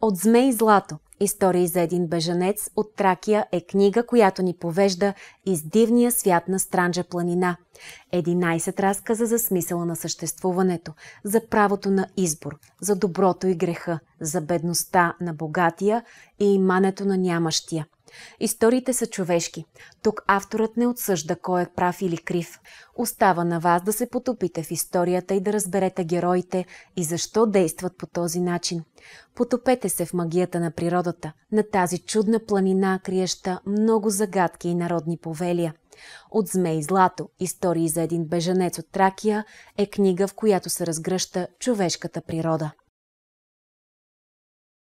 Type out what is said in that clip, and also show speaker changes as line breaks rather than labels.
От зме и злато Истории за един бежанец от Тракия е книга, която ни повежда из дивния свят на Странджа планина. 11 разказа за смисъла на съществуването, за правото на избор, за доброто и греха, за бедността на богатия и имането на нямащия – Историите са човешки. Тук авторът не отсъжда кой е прав или крив. Остава на вас да се потопите в историята и да разберете героите и защо действат по този начин. Потопете се в магията на природата, на тази чудна планина, криеща много загадки и народни повелия. От Зме и злато – истории за един бежанец от Тракия е книга, в която се разгръща човешката природа.